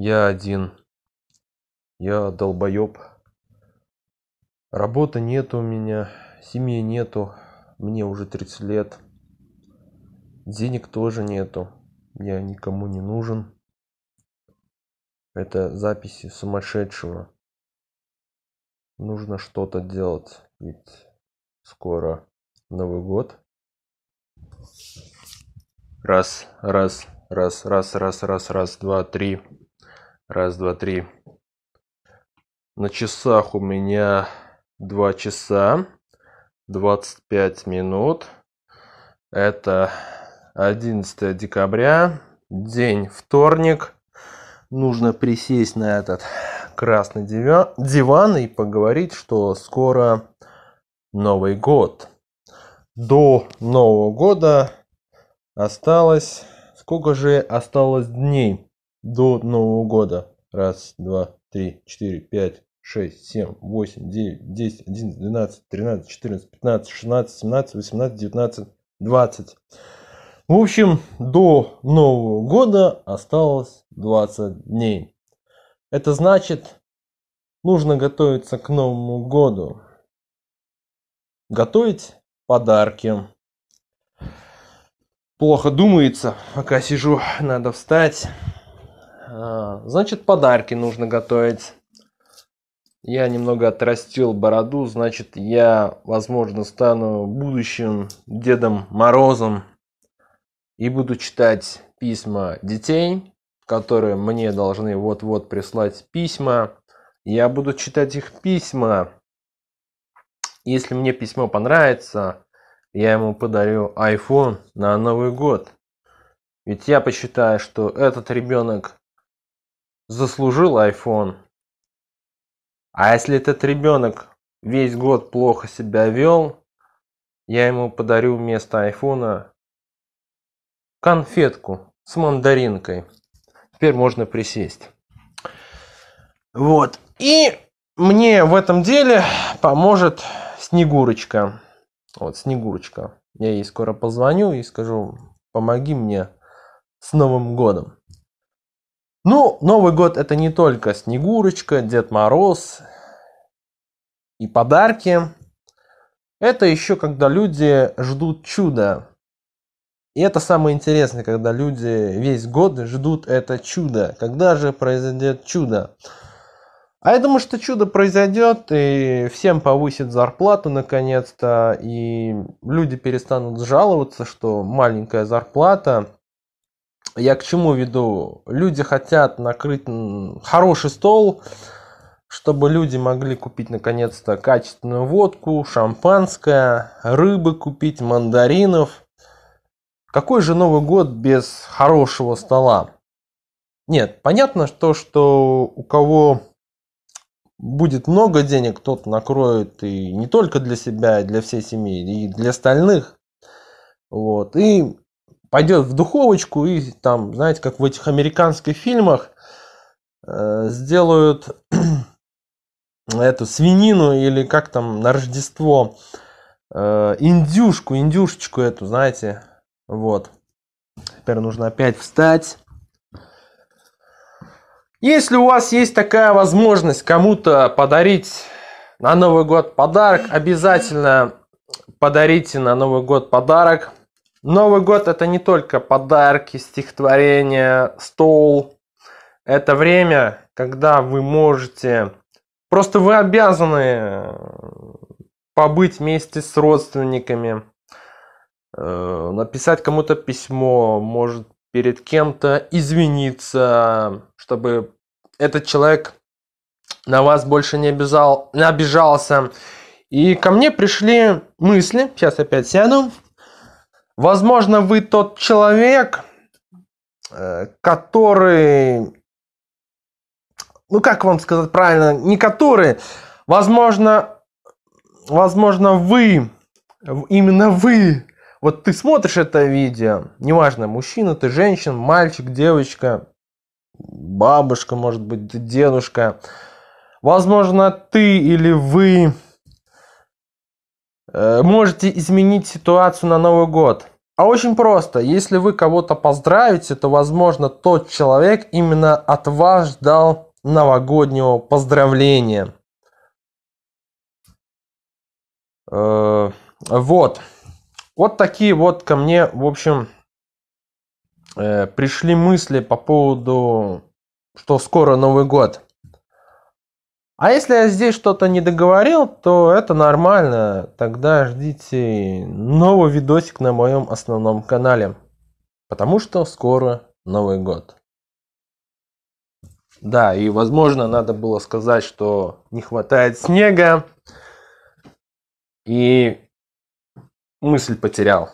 Я один. Я долбоеб. Работы нет у меня, семьи нету, мне уже 30 лет. Денег тоже нету, я никому не нужен. Это записи сумасшедшего. Нужно что-то делать, ведь скоро Новый год. Раз, раз, раз, раз, раз, раз, раз, два, три. Раз, два, три. На часах у меня 2 часа 25 минут. Это 11 декабря, день вторник. Нужно присесть на этот красный диван и поговорить, что скоро Новый год. До Нового года осталось... Сколько же осталось дней? до Нового года. Раз, два, три, четыре, пять, шесть, семь, восемь, девять, десять, одиннадцать, двенадцать, тринадцать, четырнадцать, пятнадцать, шестнадцать, семнадцать, восемнадцать, девятнадцать, двадцать. В общем, до Нового года осталось 20 дней. Это значит, нужно готовиться к Новому году. Готовить подарки. Плохо думается, пока сижу, надо встать. А, значит, подарки нужно готовить. Я немного отрастил бороду, значит, я, возможно, стану будущим Дедом Морозом и буду читать письма детей, которые мне должны вот-вот прислать письма. Я буду читать их письма. Если мне письмо понравится, я ему подарю iPhone на Новый год. Ведь я посчитаю, что этот ребенок заслужил iPhone. А если этот ребенок весь год плохо себя вел, я ему подарю вместо айфона конфетку с мандаринкой. Теперь можно присесть. Вот. И мне в этом деле поможет Снегурочка. Вот, Снегурочка. Я ей скоро позвоню и скажу, помоги мне с Новым годом. Ну, Новый год это не только Снегурочка, Дед Мороз и подарки. Это еще когда люди ждут чуда. И это самое интересное, когда люди весь год ждут это чудо. Когда же произойдет чудо? А я думаю, что чудо произойдет, и всем повысит зарплату наконец-то, и люди перестанут жаловаться, что маленькая зарплата, я к чему веду? Люди хотят накрыть хороший стол, чтобы люди могли купить наконец-то качественную водку, шампанское, рыбы купить, мандаринов. Какой же Новый год без хорошего стола? Нет, понятно, что, что у кого будет много денег, тот накроет и не только для себя, и для всей семьи, и для остальных. Вот. И пойдет в духовочку и там, знаете, как в этих американских фильмах э, сделают эту свинину или как там на Рождество э, индюшку, индюшечку эту, знаете, вот. Теперь нужно опять встать. Если у вас есть такая возможность кому-то подарить на Новый год подарок, обязательно подарите на Новый год подарок Новый год это не только подарки, стихотворения, стол. Это время, когда вы можете... Просто вы обязаны э, побыть вместе с родственниками, э, написать кому-то письмо, может перед кем-то извиниться, чтобы этот человек на вас больше не, обижал, не обижался. И ко мне пришли мысли, сейчас опять сяду, Возможно, вы тот человек, э, который, ну как вам сказать правильно, не который, возможно, возможно вы, именно вы, вот ты смотришь это видео, неважно, мужчина ты, женщина, мальчик, девочка, бабушка, может быть, дедушка, возможно, ты или вы Э, можете изменить ситуацию на Новый год? А очень просто. Если вы кого-то поздравите, то, возможно, тот человек именно от вас ждал новогоднего поздравления. Э, вот. Вот такие вот ко мне, в общем, э, пришли мысли по поводу, что скоро Новый год. А если я здесь что-то не договорил, то это нормально. Тогда ждите новый видосик на моем основном канале. Потому что скоро Новый год. Да, и возможно надо было сказать, что не хватает снега. И мысль потерял.